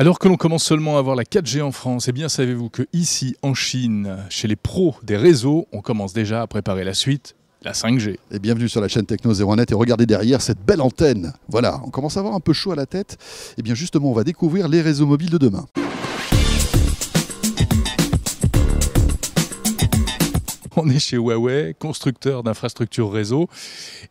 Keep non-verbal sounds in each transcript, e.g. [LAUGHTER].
Alors que l'on commence seulement à avoir la 4G en France, eh bien savez-vous que ici en Chine, chez les pros des réseaux, on commence déjà à préparer la suite la 5G. Et bienvenue sur la chaîne Techno 01net et regardez derrière cette belle antenne. Voilà, on commence à avoir un peu chaud à la tête. Et eh bien justement, on va découvrir les réseaux mobiles de demain. on est chez Huawei, constructeur d'infrastructures réseau.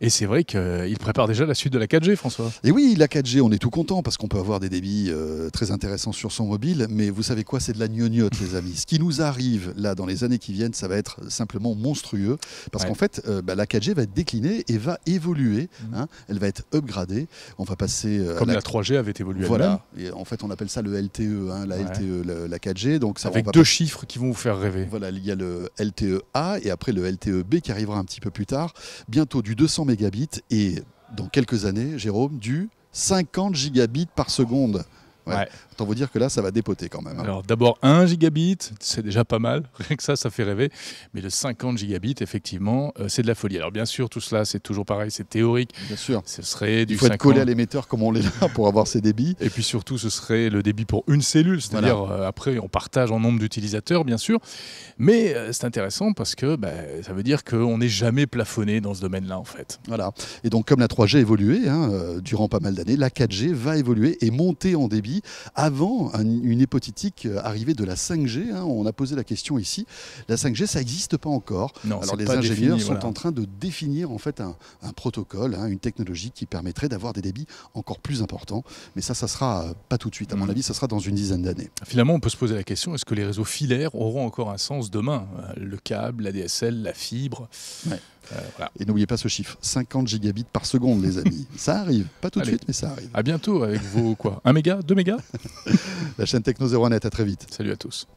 Et c'est vrai qu'il prépare déjà la suite de la 4G, François. Et oui, la 4G, on est tout content parce qu'on peut avoir des débits euh, très intéressants sur son mobile. Mais vous savez quoi, c'est de la gnognotte, les amis. Ce qui nous arrive là dans les années qui viennent, ça va être simplement monstrueux. Parce qu'en fait, euh, bah, la 4G va être déclinée et va évoluer. Mmh. Hein. elle va être upgradée. On va passer. Euh, Comme la... 3G avait évolué. Voilà. en fait, on appelle ça le LTE, hein, la e, la, 4G. Donc ça Avec va deux chiffres qui vont vous faire rêver. Voilà, il y a le LTE-A et après le lte qui arrivera un petit peu plus tard, bientôt du 200 mégabits, et dans quelques années, Jérôme, du 50 gigabits par seconde. Ouais. Autant vous dire que là, ça va dépoter quand même. Hein. Alors d'abord 1 gigabit, c'est déjà pas mal, [LAUGHS] rien que ça, ça fait rêver. Mais le 50 gigabit, effectivement, euh, c'est de la folie. Alors bien sûr, tout cela, c'est toujours pareil, c'est théorique. Bien sûr. Ce serait du Il faut être collé à l'émetteur comme on l'est là pour avoir ces débits. Et puis surtout, ce serait le débit pour une cellule, c'est-à-dire euh, après, on partage en nombre d'utilisateurs, bien sûr. Mais euh, c'est intéressant parce que bah, ça veut dire qu'on n'est jamais plafonné dans ce domaine-là, en fait. Voilà. Et donc, comme la 3G a évolué hein, durant pas mal d'années, la 4G va évoluer et monter en débit avant une hypothétique euh, arrivée de la 5G. Hein, on a posé la question ici. La 5G, ça n'existe pas encore. Non, Alors les ingénieurs sont en train de définir en fait un, protocole, hein, une technologie qui permettrait d'avoir des débits encore plus importants. Mais ça, ça sera euh, pas tout de suite. À mon mm. avis, ça sera dans une dizaine d'années. Finalement, on peut se poser la question est-ce que les réseaux filaires auront encore un sens demain euh, Le câble, la DSL, la fibre. Euh, Et n'oubliez pas ce chiffre 50 gigabits par seconde, les amis. [LAUGHS] ça arrive, pas tout de suite, mais ça arrive. À bientôt avec vos quoi 1 méga 2 méga [LAUGHS] La chaîne Techno Zero net, à très vite. Salut à tous.